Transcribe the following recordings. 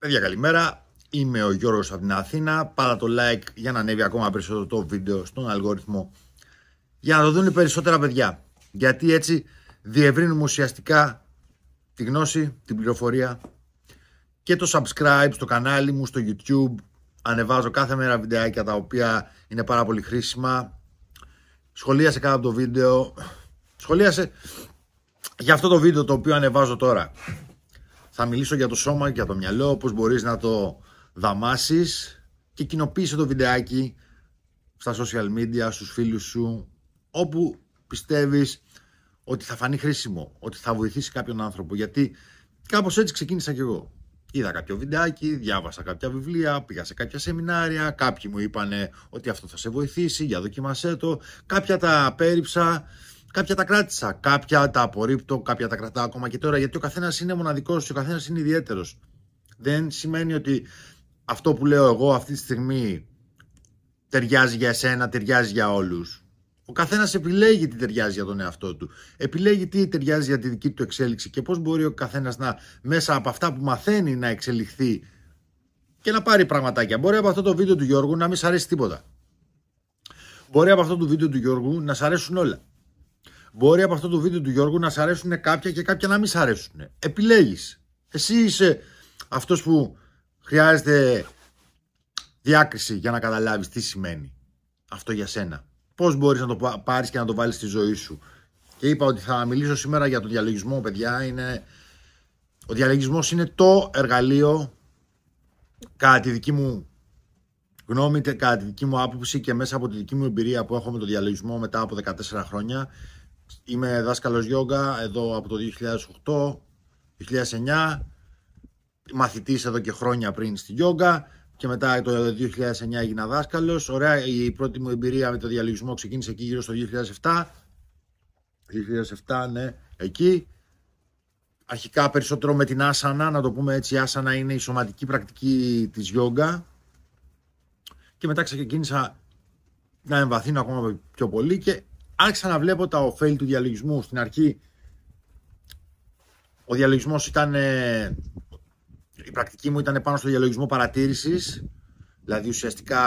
Παιδιά καλημέρα, είμαι ο Γιώργος από την Αθήνα. Πάρα το like για να ανέβει ακόμα περισσότερο το βίντεο στον αλγόριθμο για να το δουν περισσότερα παιδιά. Γιατί έτσι διευρύνουμε ουσιαστικά τη γνώση, την πληροφορία και το subscribe στο κανάλι μου, στο YouTube. Ανεβάζω κάθε μέρα βιντεάκια τα οποία είναι πάρα πολύ χρήσιμα. Σχολίασε κάτω από το βίντεο. Σχολίασε για αυτό το βίντεο το οποίο ανεβάζω τώρα. Θα μιλήσω για το σώμα και για το μυαλό, πώς μπορείς να το δαμάσεις και κοινοποίησε το βιντεάκι στα social media, στους φίλους σου, όπου πιστεύεις ότι θα φανεί χρήσιμο, ότι θα βοηθήσει κάποιον άνθρωπο. Γιατί κάπως έτσι ξεκίνησα κι εγώ. Είδα κάποιο βιντεάκι, διάβασα κάποια βιβλία, πήγα σε κάποια σεμινάρια, κάποιοι μου είπανε ότι αυτό θα σε βοηθήσει, για δοκιμασέ το, κάποια τα απέρριψα, Κάποια τα κράτησα, κάποια τα απορρίπτω, κάποια τα κρατάω ακόμα και τώρα γιατί ο καθένας είναι μοναδικός, ο καθένας είναι ιδιαίτερος. Δεν σημαίνει ότι αυτό που λέω εγώ αυτή τη στιγμή ταιριάζει για εσένα, ταιριάζει για όλους. Ο καθένας επιλέγει τι ταιριάζει για τον εαυτό του. Επιλέγει τι ταιριάζει για τη δική του εξέλιξη και πώς μπορεί ο καθένας να μέσα από αυτά που μαθαίνει να εξελιχθεί και να πάρει πραγματάκια. Μπορεί από αυτό το βίντεο του Γιώργου να μην σ' αρέσει τίποτα. Μπορεί από αυτό το βίντεο του Γιώργου να σ' αρέσουν όλα. Μπορεί από αυτό το βίντεο του Γιώργου να σ' αρέσουν κάποια και κάποια να μην σ' αρέσουν. Επιλέγεις. Εσύ είσαι αυτός που χρειάζεται διάκριση για να καταλάβεις τι σημαίνει αυτό για σένα. Πώς μπορείς να το πάρεις και να το βάλεις στη ζωή σου. Και είπα ότι θα μιλήσω σήμερα για τον διαλογισμό, παιδιά. Είναι... Ο διαλογισμός είναι το εργαλείο, κατά τη δική μου γνώμη, κατά τη δική μου άποψη και μέσα από τη δική μου εμπειρία που έχω με τον διαλογισμό μετά από 14 χρόνια, Είμαι δάσκαλος γιόγκα εδώ από το 2008, 2009, μαθητής εδώ και χρόνια πριν στη γιόγκα και μετά το 2009 έγινα δάσκαλος. Ωραία, η πρώτη μου εμπειρία με το διαλογισμό ξεκίνησε εκεί γύρω στο 2007. 2007, ναι, εκεί. Αρχικά περισσότερο με την άσανα, να το πούμε έτσι, η άσανα είναι η σωματική πρακτική της γιόγκα. Και μετά ξεκίνησα να εμβαθύνω ακόμα πιο πολύ και να βλέπω τα ωφέλη του διαλογισμού στην αρχή, ο διαλογισμός ήταν, ε, η πρακτική μου ήταν πάνω στο διαλογισμό παρατήρησης, δηλαδή ουσιαστικά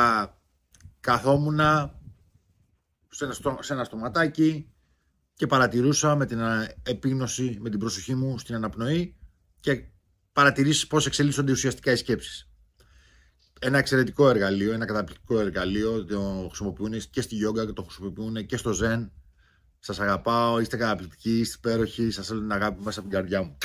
καθόμουνα σε ένα, σε ένα στοματάκι και παρατηρούσα με την ε, επίγνωση, με την προσοχή μου στην αναπνοή και παρατηρήσεις πώς εξελίσσονται ουσιαστικά οι σκέψεις ένα εξαιρετικό εργαλείο, ένα καταπληκτικό εργαλείο. Το χρησιμοποιούν και στη Γιόγκα και το χρησιμοποιούν και στο zen. Σας αγαπάω, είστε καταπληκτικοί, είστε υπέροχοι, σας θέλω την αγάπη μέσα από την καρδιά μου.